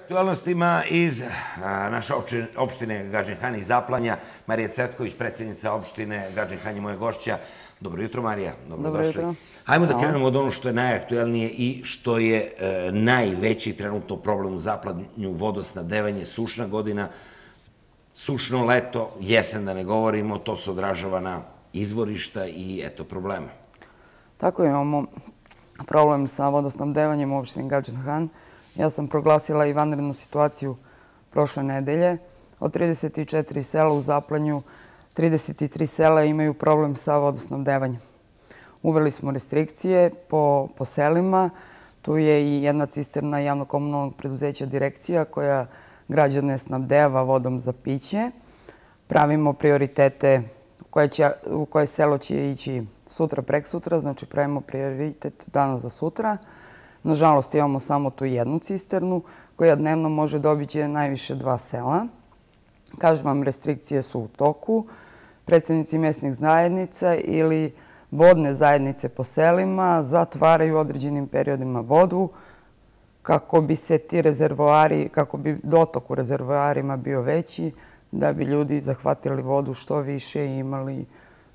aktualnostima iz naše opštine, Gađenhan i Zaplanja. Marija Cetković, predsednica opštine Gađenhan i moje gošća. Dobro jutro, Marija. Dobro, Dobro došli. jutro. Hajmo da krenemo od ono što je najaktuelnije i što je e, najveći trenutno problem u Zaplanju, vodosnadevanje, sušna godina, sušno leto, jesen da ne govorimo, to se odražava na izvorišta i eto problema. Tako imamo problem sa vodosnadevanjem u opštini Gađenhan. Han Ja sam proglasila i vanrednu situaciju prošle nedelje. Od 34 sela u Zaplanju, 33 sela imaju problem sa devanjem. Uveli smo restrikcije po, po selima. Tu je i jedna cisterna javno-komunalnog preduzeća direkcija koja građane snabdeva vodom za piće. Pravimo prioritete u koje, će, u koje selo će ići sutra, prek sutra, znači pravimo prioritet danas za sutra. Nažalost, imamo samo tu jednu cisternu koja dnevno može dobići najviše dva sela. Kažem vam, restrikcije su u toku. Predsednici mesnih zajednica ili vodne zajednice po selima zatvaraju određenim periodima vodu kako bi se ti rezervoari, kako bi dotok u rezervoarima bio veći, da bi ljudi zahvatili vodu što više i imali vodu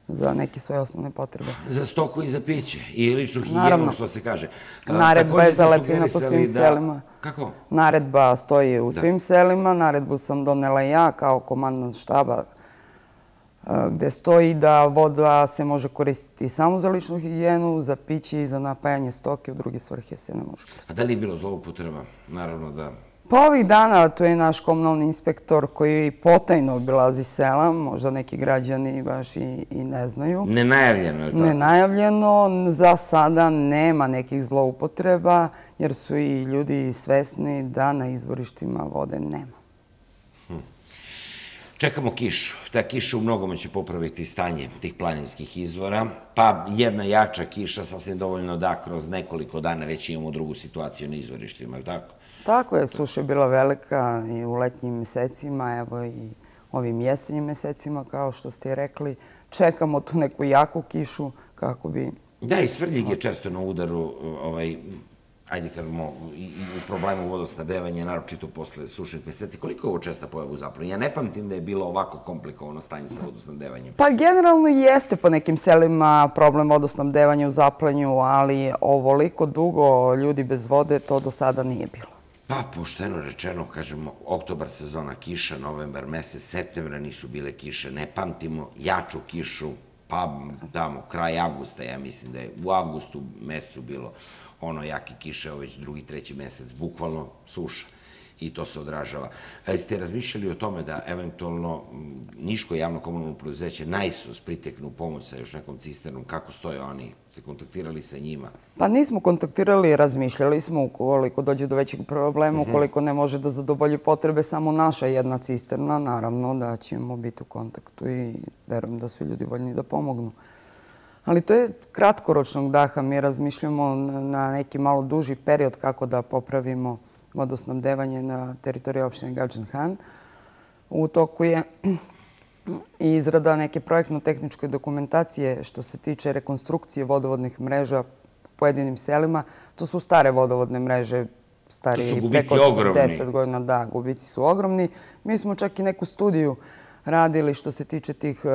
za neke svoje osnovne potrebe. Za stoku i za piće i ličnu higijenu, što se kaže. Naredba je zalepljena po svim da- selima. Kako? Naredba stoji u da. svim selima, naredbu sam donela ja kao komandan štaba e, gde stoji da voda se može koristiti samo za ličnu higijenu, za piće i za napajanje stoke, u druge svrhe se ne može koristiti. A da li je bilo zloupotreba? Naravno da Pa ovih dana to je naš komunalni inspektor koji potajno obilazi sela, možda neki građani baš i, i ne znaju. Nenajavljeno je to? Nenajavljeno, za sada nema nekih zloupotreba jer su i ljudi svesni da na izvorištima vode nema. Hm. Čekamo kišu. Ta kiša u mnogome će popraviti stanje tih planinskih izvora, pa jedna jača kiša sasvim dovoljno da kroz nekoliko dana već imamo drugu situaciju na izvorištima, tako? Tako je, suša je bila velika i u letnjim mesecima, evo i ovim jesenjim mesecima, kao što ste rekli. Čekamo tu neku jaku kišu kako bi... Da, i Svrljig je često na udaru, ovaj, ajde kažemo, i, i u problemu vodosnabevanja, naročito posle sušnih meseci. Koliko je ovo česta pojava zapravo? Ja ne pamtim da je bilo ovako komplikovano stanje sa vodosnabdevanjem. Pa generalno jeste po nekim selima problem vodosnabdevanja u zaplanju, ali ovoliko dugo ljudi bez vode to do sada nije bilo. Pa, pošteno rečeno, kažemo, oktobar sezona kiša, novembar mesec, septembra nisu bile kiše, ne pamtimo jaču kišu, pa tamo, kraj avgusta, ja mislim da je u avgustu mesecu bilo ono jake kiše, ovo već drugi, treći mesec, bukvalno suša i to se odražava. A ste razmišljali o tome da eventualno Niško javno komunalno preduzeće najsus priteknu pomoć sa još nekom cisternom, kako stoje oni? Ste kontaktirali sa njima? Pa nismo kontaktirali, razmišljali smo ukoliko dođe do većeg problema, mhm. ukoliko ne može da zadovolji potrebe samo naša jedna cisterna, naravno da ćemo biti u kontaktu i verujem da su ljudi voljni da pomognu. Ali to je kratkoročnog daha. Mi razmišljamo na neki malo duži period kako da popravimo vodosnabdevanje na teritoriji opštine Gađan Han. U toku je i izrada neke projektno-tehničke dokumentacije što se tiče rekonstrukcije vodovodnih mreža u pojedinim selima. To su stare vodovodne mreže, stari preko 10 godina. Da, gubici su ogromni. Mi smo čak i neku studiju radili što se tiče tih su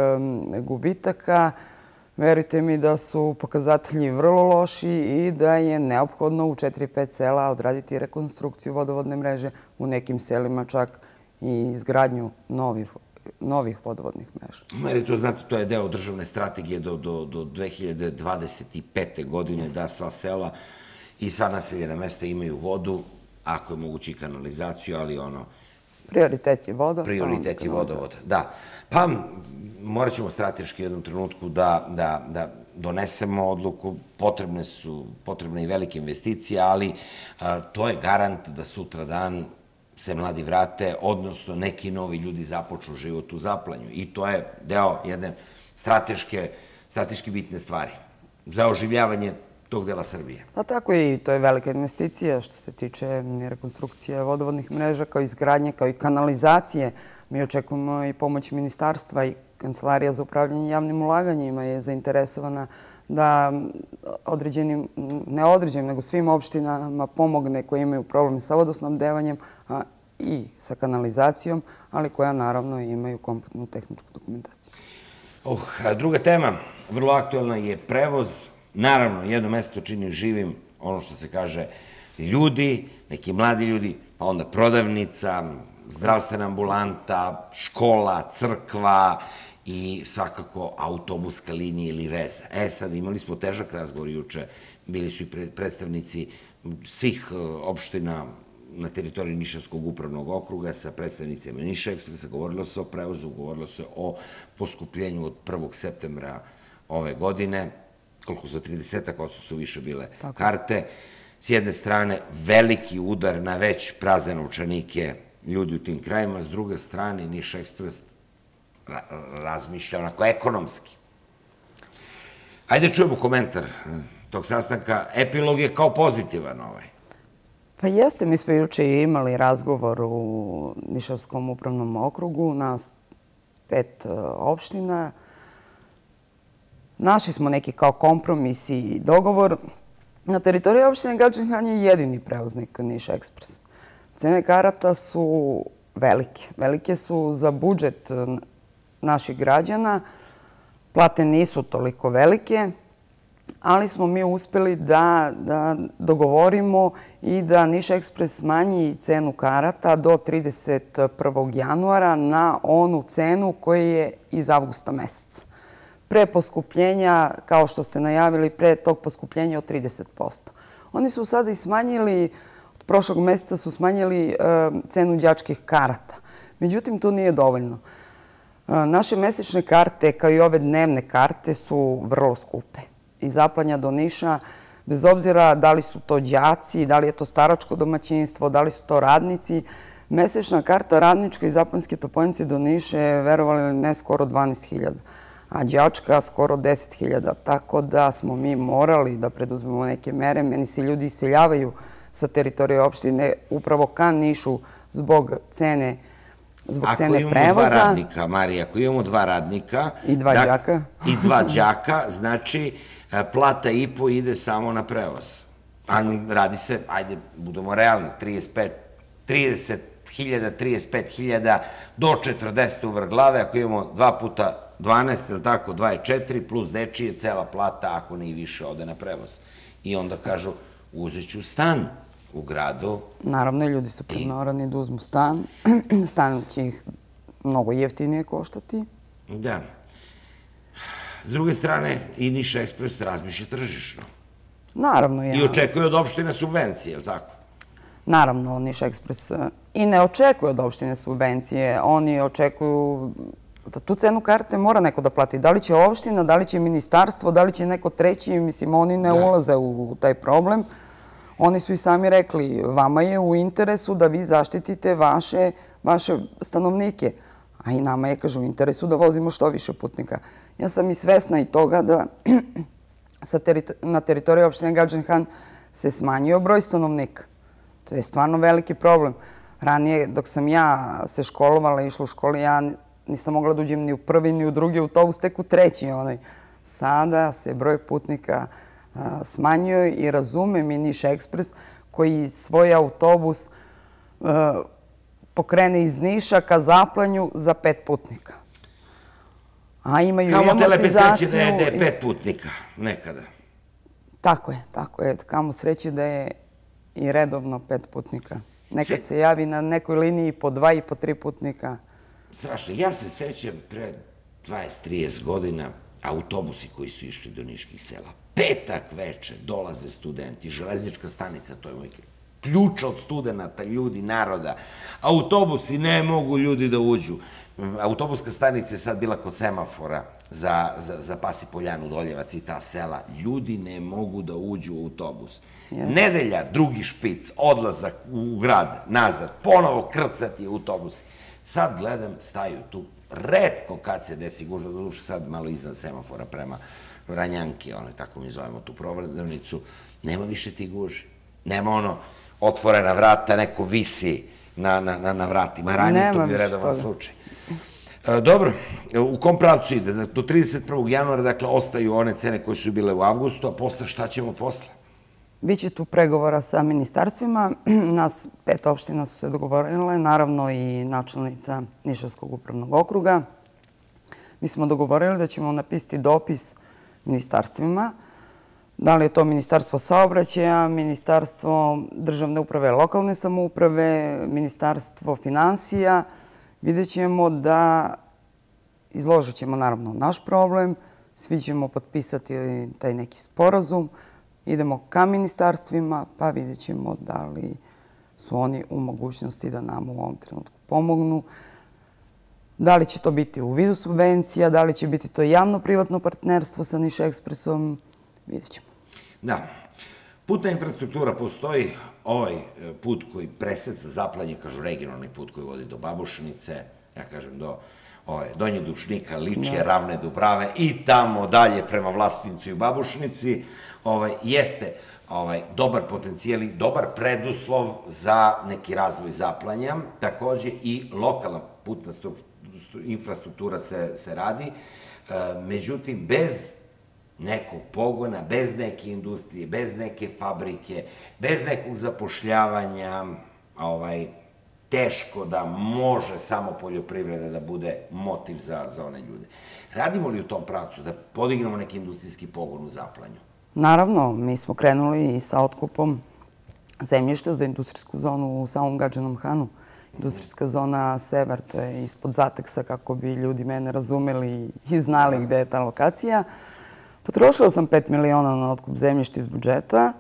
gubitaka. Verujte mi da su pokazatelji vrlo loši i da je neophodno u 4-5 sela odraditi rekonstrukciju vodovodne mreže, u nekim selima čak i izgradnju novih novih vodovodnih mreža. Meri, to znate, to je deo državne strategije do, do, do 2025. godine da sva sela i sva naseljena mesta imaju vodu, ako je mogući kanalizaciju, ali ono... Prioritet je voda. Pa prioritet je vodovod, da. Pa, morat ćemo strateški u jednom trenutku da, da, da donesemo odluku, potrebne su, potrebne i velike investicije, ali a, to je garant da sutra dan se mladi vrate, odnosno neki novi ljudi započnu život u zaplanju. I to je deo jedne strateške, strateški bitne stvari za oživljavanje tog dela Srbije. Pa tako je i to je velika investicija što se tiče rekonstrukcije vodovodnih mreža kao i izgradnje, kao i kanalizacije. Mi očekujemo i pomoć ministarstva i Kancelarija za upravljanje javnim ulaganjima je zainteresovana da određenim, ne određenim, nego svim opštinama pomogne koje imaju problem sa vodosnabdevanjem devanjem i sa kanalizacijom, ali koja naravno imaju kompletnu tehničku dokumentaciju. Oh, druga tema, vrlo aktualna je prevoz. Naravno, jedno mesto čini živim, ono što se kaže, ljudi, neki mladi ljudi, pa onda prodavnica, zdravstvena ambulanta, škola, crkva, i svakako autobuske linije ili veze. E sad, imali smo težak razgovor juče, bili su i predstavnici svih e, opština na teritoriji Nišavskog upravnog okruga sa predstavnicima Niša Ekspresa, govorilo se o prevozu, govorilo se o poskupljenju od 1. septembra ove godine, koliko za 30 tako su više bile karte. S jedne strane, veliki udar na već prazne naučanike ljudi u tim krajima, s druge strane, Niš ekspresa razmišlja onako ekonomski. Ajde čujemo komentar eh, tog sastanka. Epilog je kao pozitivan ovaj. Pa jeste, mi smo juče imali razgovor u Nišavskom upravnom okrugu, nas pet eh, opština. Našli smo neki kao kompromis i dogovor. Na teritoriji opštine Gađenhan je jedini prevoznik Niš Ekspres. Cene karata su velike. Velike su za budžet eh, naših građana. Plate nisu toliko velike, ali smo mi uspeli da, da dogovorimo i da Niš Ekspres smanji cenu karata do 31. januara na onu cenu koja je iz avgusta meseca. Pre poskupljenja, kao što ste najavili, pre tog poskupljenja od 30%. Oni su sada i smanjili, od prošlog meseca su smanjili eh, cenu djačkih karata. Međutim, to nije dovoljno. Naše mesečne karte, kao i ove dnevne karte, su vrlo skupe. I zaplanja do Niša, bez obzira da li su to đaci, da li je to staračko domaćinstvo, da li su to radnici, mesečna karta radničke i zapanjske topojnice do Niša je, verovali ne, skoro 12.000 a đačka skoro 10.000, tako da smo mi morali da preduzmemo neke mere. Meni se ljudi iseljavaju sa teritorije opštine upravo ka Nišu zbog cene zbog ako cene prevoza. Ako imamo dva radnika, Marija, ako imamo dva radnika... I dva da, džaka. I dva džaka, znači e, plata i po ide samo na prevoz. A radi se, ajde, budemo realni, 35, 30 hiljada, 35 hiljada, do 40 uvr glave, ako imamo dva puta 12, ili tako, 24, plus dečije, cela plata, ako ne i više, ode na prevoz. I onda kažu, uzet ću stan, u gradu. Naravno, ljudi su primorani da uzmu stan. Stan će ih mnogo jeftinije koštati. Da. S druge strane, i Niš Ekspres razmišlja tržišno. Naravno, ja. I očekuje od opštine subvencije, je li tako? Naravno, Niš Ekspres e, i ne očekuje od opštine subvencije. Oni očekuju da tu cenu karte mora neko da plati. Da li će opština, da li će ministarstvo, da li će neko treći, mislim, oni ne da. ulaze u taj problem. Da Oni su i sami rekli, vama je u interesu da vi zaštitite vaše, vaše stanovnike, a i nama je, kažu, u interesu da vozimo što više putnika. Ja sam i svesna i toga da sa na teritoriji opštine Gađenhan se smanjio broj stanovnika. To je stvarno veliki problem. Ranije, dok sam ja se školovala, išla u školi, ja nisam mogla da uđem ni u prvi, ni u drugi autobus, tek u treći onaj. Sada se broj putnika smanjio smanjio i razumem i Niš Ekspres koji svoj autobus e, pokrene iz Niša ka Zaplanju za pet putnika. A imaju Kamo i amortizaciju... Kamo da je da pet putnika nekada. Tako je, tako je. Kamo sreći da je i redovno pet putnika. Nekad se javi na nekoj liniji po dva i po tri putnika. Strašno. Ja se sećam pre 20-30 godina autobusi koji su išli do Niških sela petak veče dolaze studenti, železnička stanica, to je moj ključ od studenta, ljudi, naroda. Autobusi, ne mogu ljudi da uđu. Autobuska stanica je sad bila kod semafora za, za, za Pasi Poljanu, Doljevac i ta sela. Ljudi ne mogu da uđu u autobus. Yes. Nedelja, drugi špic, odlazak u grad, nazad, ponovo krcati autobus. Sad gledam, staju tu. Redko kad se desi gužva, doduše sad malo iznad semafora prema uh, Vranjanki, ono, tako mi zovemo tu provrednicu, nema više ti guži. Nema ono, otvorena vrata, neko visi na, na, na, na vratima. Ranije to bi redovan slučaj. E, dobro, e, u kom pravcu ide? Da, do 31. januara, dakle, ostaju one cene koje su bile u avgustu, a posle šta ćemo posle? Biće tu pregovora sa ministarstvima. Nas pet opština su se dogovorile, naravno i načelnica Nišavskog upravnog okruga. Mi smo dogovorili da ćemo napisati dopis uh, ministarstvima. Da li je to ministarstvo saobraćaja, ministarstvo državne uprave, lokalne samouprave, ministarstvo financija. Vidjet ćemo da izložit ćemo naravno naš problem, svi ćemo potpisati taj neki sporazum, idemo ka ministarstvima pa vidjet ćemo da li su oni u mogućnosti da nam u ovom trenutku pomognu. Da li će to biti u vidu subvencija, da li će biti to javno-privatno partnerstvo sa Niš Ekspresom, vidjet ćemo. Da, putna infrastruktura postoji, ovaj e, put koji za zaplanje, kažu regionalni put koji vodi do Babušnice, ja kažem do ovaj, Donje Dušnika, Ličije, da. Ravne Dubrave i tamo dalje prema vlastnicu i Babušnici, ovaj, jeste ovaj, dobar potencijal i dobar preduslov za neki razvoj zaplanja, takođe i lokalna putna struktura infrastruktura se, se radi, e, međutim, bez nekog pogona, bez neke industrije, bez neke fabrike, bez nekog zapošljavanja, ovaj, teško da može samo poljoprivreda da bude motiv za, za one ljude. Radimo li u tom pravcu da podignemo neki industrijski pogon u zaplanju? Naravno, mi smo krenuli i sa otkupom zemljišta za industrijsku zonu u samom Gađanom Hanu industrijska zona Sever, to je ispod zateksa kako bi ljudi mene razumeli i znali da. gde je ta lokacija. Potrošila sam 5 miliona na otkup zemljišta iz budžeta.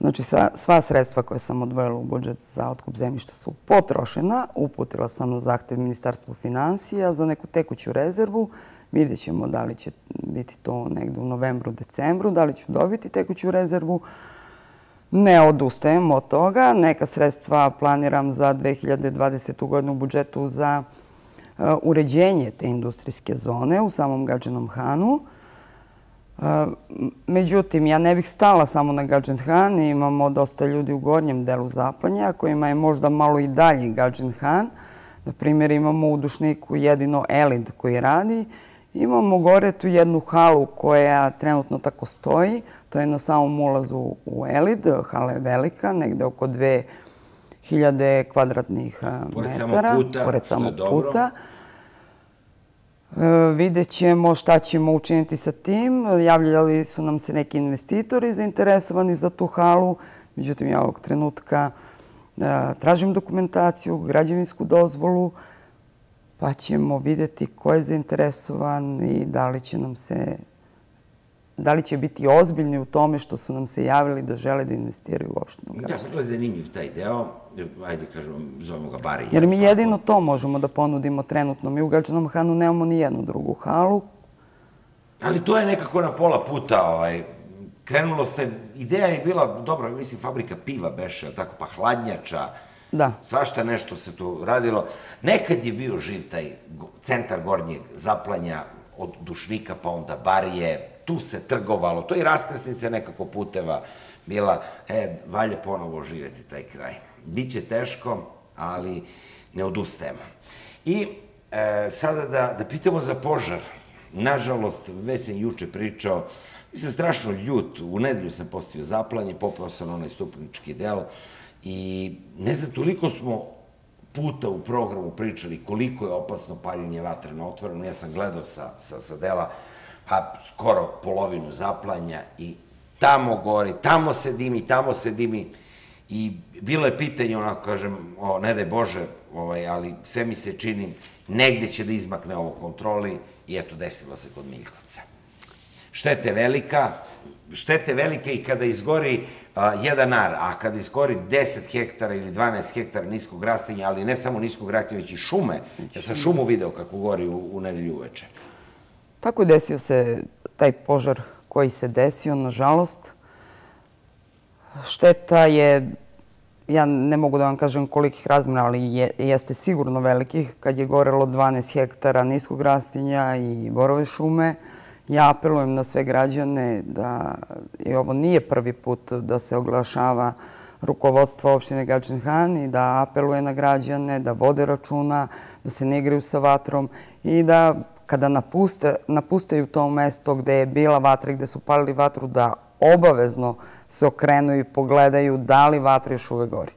Znači, sva sredstva koje sam odvojila u budžet za otkup zemljišta su potrošena. Uputila sam na zahtev Ministarstvu financija za neku tekuću rezervu. Vidjet ćemo da li će biti to negde u novembru, decembru, da li ću dobiti tekuću rezervu. Ne odustajem od toga. Neka sredstva planiram za 2020. godinu u budžetu za uh, uređenje te industrijske zone u samom Gađenom Hanu. Uh, međutim, ja ne bih stala samo na Gađen Han. Imamo dosta ljudi u gornjem delu Zaplanja kojima je možda malo i dalji Gađen Han. Na primjer, imamo u Dušniku jedino Elid koji radi. Imamo gore tu jednu halu koja trenutno tako stoji. To je na samom ulazu u Elid, hala je velika, negde oko 2000 kvadratnih e, metara. pored Samog puta, pored samog puta. E, vidjet ćemo šta ćemo učiniti sa tim. Javljali su nam se neki investitori zainteresovani za tu halu. Međutim, ja ovog trenutka e, tražim dokumentaciju, građevinsku dozvolu, pa ćemo videti ko je zainteresovan i da li će nam se da li će biti ozbiljni u tome što su nam se javili da žele da investiraju u opštinu Ja sam dakle, zanimljiv taj deo, ajde kažem, zovemo ga bar i Jer mi jedino to možemo da ponudimo trenutno. Mi u Gađanom Hanu nemamo ni jednu drugu halu. Ali to je nekako na pola puta, ovaj, krenulo se, ideja je bila dobra, mislim, fabrika piva beše, tako, pa hladnjača, Da. Svašta nešto se tu radilo. Nekad je bio živ taj centar gornjeg zaplanja od Dušnika, pa onda Barije, tu se trgovalo, to je i nekako puteva bila, e, valje ponovo živeti taj kraj. Biće teško, ali ne odustajemo. I e, sada da, da pitamo za požar. Nažalost, već sam juče pričao, mi se strašno ljut, u nedelju sam postao zaplanje, popao sam onaj stupnički deo i ne znam, toliko smo puta u programu pričali koliko je opasno paljenje vatre na otvoreno, ja sam gledao sa, sa, sa dela, pa skoro polovinu zaplanja i tamo gori, tamo se dimi, tamo se dimi. I bilo je pitanje, onako kažem, o, ne daj Bože, ovaj, ali sve mi se čini, negde će da izmakne ovo kontroli i eto, desilo se kod Miljkovca. Štete velika, štete velike i kada izgori a, jedan ar, a kada izgori 10 hektara ili 12 hektara niskog rastinja, ali ne samo niskog rastinja, već i šume, ja sam šumu video kako gori u, u nedelju uveče. Tako je desio se taj požar koji se desio, nažalost. Šteta je, ja ne mogu da vam kažem kolikih razmira, ali jeste sigurno velikih. Kad je gorelo 12 hektara niskog rastinja i borove šume, ja apelujem na sve građane da, je ovo nije prvi put da se oglašava rukovodstvo opštine Gačin Han i da apeluje na građane, da vode računa, da se ne igraju sa vatrom i da kada napuste, to mesto gde je bila vatra i gde su palili vatru, da obavezno se okrenu i pogledaju da li vatra još uvek gori.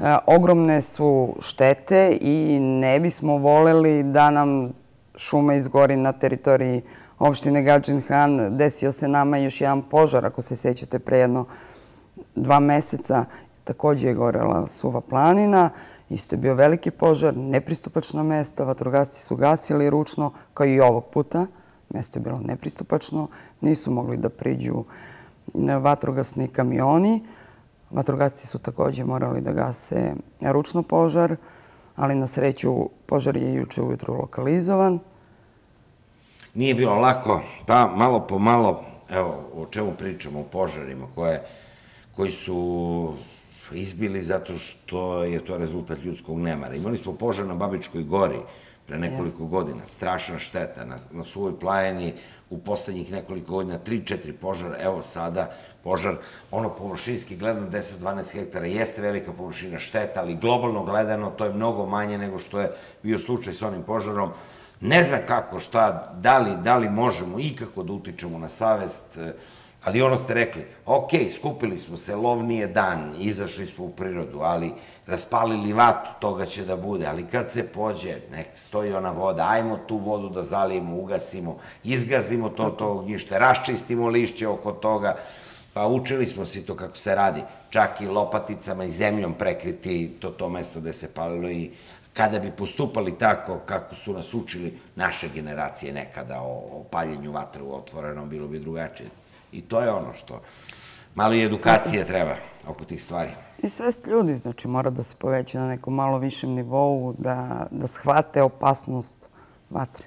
E, ogromne su štete i ne bismo voleli da nam šuma izgori na teritoriji opštine Gađin Han. Desio se nama još jedan požar, ako se sećate, pre jedno dva meseca takođe je gorela suva planina. Isto je bio veliki požar, nepristupačno mesto, vatrogasci su gasili ručno, kao i ovog puta. Mesto je bilo nepristupačno, nisu mogli da priđu e, vatrogasni kamioni. Vatrogasci su takođe morali da gase ručno požar, ali na sreću požar je juče ujutru lokalizovan. Nije bilo lako, pa malo po malo, evo o čemu pričamo, o požarima koji su izbili zato što je to rezultat ljudskog nemara. Imali smo požar na Babičkoj gori pre nekoliko yes. godina, strašna šteta, na, na suvoj plajeni u poslednjih nekoliko godina, 3-4 požara, evo sada požar, ono površinski gledano 10-12 hektara jeste velika površina šteta, ali globalno gledano to je mnogo manje nego što je bio slučaj sa onim požarom. Ne znam kako, šta, da li, da li možemo ikako da utičemo na savest, Ali ono ste rekli, ok, skupili smo se, lovnije dan, izašli smo u prirodu, ali raspalili vatu, toga će da bude, ali kad se pođe, nek stoji ona voda, ajmo tu vodu da zalijemo, ugasimo, izgazimo to, to ognjište, raščistimo lišće oko toga, pa učili smo svi to kako se radi, čak i lopaticama i zemljom prekriti to, to mesto gde se palilo i kada bi postupali tako kako su nas učili naše generacije nekada o, o paljenju vatre u otvorenom, bilo bi drugačije. I to je ono što... Malo i edukacije e, e. treba oko tih stvari. I svest ljudi, znači, mora da se poveća na nekom malo višem nivou, da, da shvate opasnost vatre.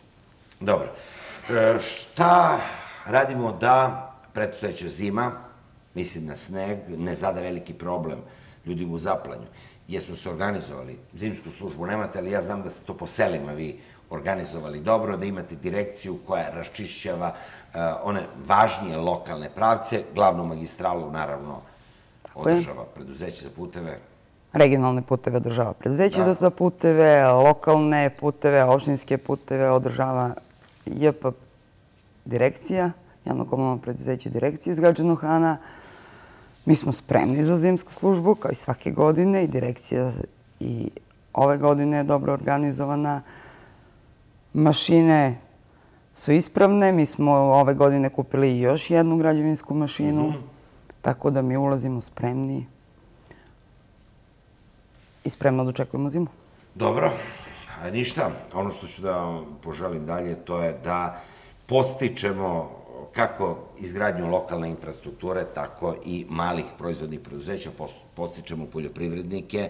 Dobro. E, šta radimo da predstojeća zima, mislim na sneg, ne zada veliki problem ljudima u zaplanju? Jesmo se organizovali, zimsku službu nemate, ali ja znam da ste to po selima vi organizovali dobro, da imate direkciju koja raščišćava e, one važnije lokalne pravce, glavnu magistralu naravno održava preduzeće za puteve. Regionalne puteve održava preduzeće da. za puteve, lokalne puteve, opštinske puteve održava JP direkcija, javno komunalno preduzeće direkcije iz Hana. Mi smo spremni za zimsku službu, kao i svake godine, i direkcija i ove godine je dobro organizovana mašine su ispravne. Mi smo ove godine kupili još jednu građevinsku mašinu, mhm. tako da mi ulazimo spremni i spremno da očekujemo zimu. Dobro, A ništa. Ono što ću da vam poželim dalje to je da postičemo kako izgradnju lokalne infrastrukture, tako i malih proizvodnih preduzeća, postičemo poljoprivrednike,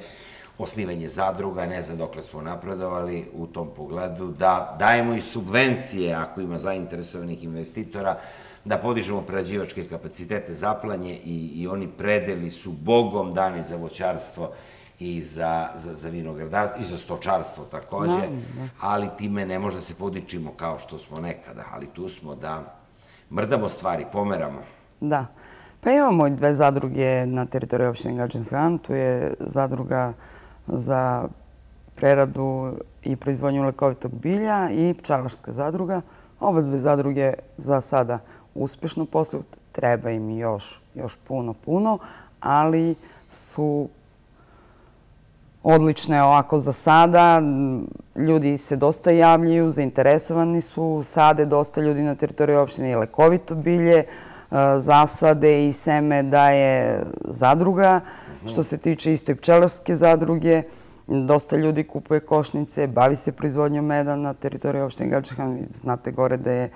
osnivanje zadruga, ne znam dokle smo napredovali u tom pogledu, da dajemo i subvencije ako ima zainteresovanih investitora, da podižemo prerađivačke kapacitete zaplanje i, i oni predeli su bogom dani za voćarstvo i za, za, za vinogradarstvo i za stočarstvo takođe, no, no. Da. ali time ne možda se podičimo kao što smo nekada, ali tu smo da mrdamo stvari, pomeramo. Da. Pa imamo dve zadruge na teritoriji opštine Gađan Han, tu je zadruga uh, za preradu i proizvodnju lekovitog bilja i pčelarska zadruga. Oba dve zadruge za sada uspešno posluju, treba im još, još puno, puno, ali su odlične ovako za sada. Ljudi se dosta javljaju, zainteresovani su, sade dosta ljudi na teritoriji opštine i lekovito bilje, zasade i seme daje zadruga. Što se tiče isto i pčelarske zadruge, dosta ljudi kupuje košnice, bavi se proizvodnjom meda na teritoriji opštine Gačehan. Znate gore da je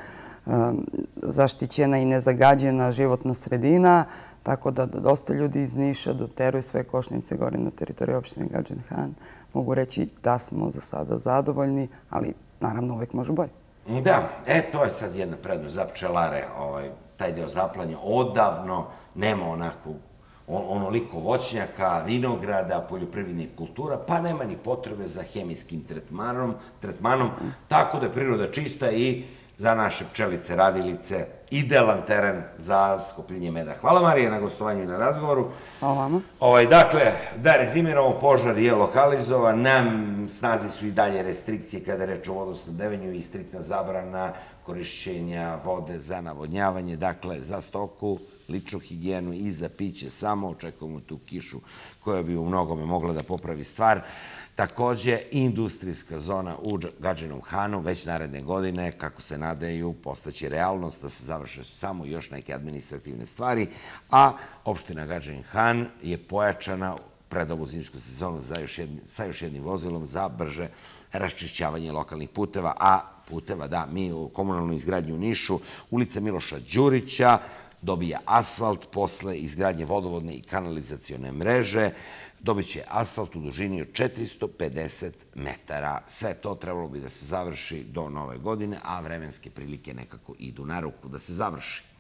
um, zaštićena i nezagađena životna sredina, tako da dosta ljudi iz Niša doteruje sve košnice gore na teritoriji opštine Gađenhan. Mogu reći da smo za sada zadovoljni, ali naravno uvek može bolje. Da, e, to je sad jedna prednost za pčelare, ovaj, taj deo zaplanja odavno nema onako onoliko voćnjaka, vinograda, poljoprivrednih kultura, pa nema ni potrebe za hemijskim tretmanom, tretmanom tako da je priroda čista i za naše pčelice, radilice, idealan teren za skupljenje meda. Hvala Marije na gostovanju i na razgovoru. Hvala vam. Ovaj, dakle, da rezimiramo, požar je lokalizovan, nam snazi su i dalje restrikcije kada reč o vodosnadevenju i striktna zabrana korišćenja vode za navodnjavanje, dakle, za stoku, ličnu higijenu i za piće. Samo očekujemo tu kišu koja bi u mnogome mogla da popravi stvar. Takođe, industrijska zona u Gađenom Hanu već naredne godine, kako se nadeju, postaće realnost da se završe samo još neke administrativne stvari, a opština Gađen Han je pojačana pred ovu zimsku sezonu za još sa još jednim vozilom za brže raščišćavanje lokalnih puteva, a puteva, da, mi u komunalnu izgradnju u Nišu, ulica Miloša Đurića, dobija asfalt posle izgradnje vodovodne i kanalizacione mreže, dobit će asfalt u dužini od 450 metara. Sve to trebalo bi da se završi do nove godine, a vremenske prilike nekako idu na ruku da se završi.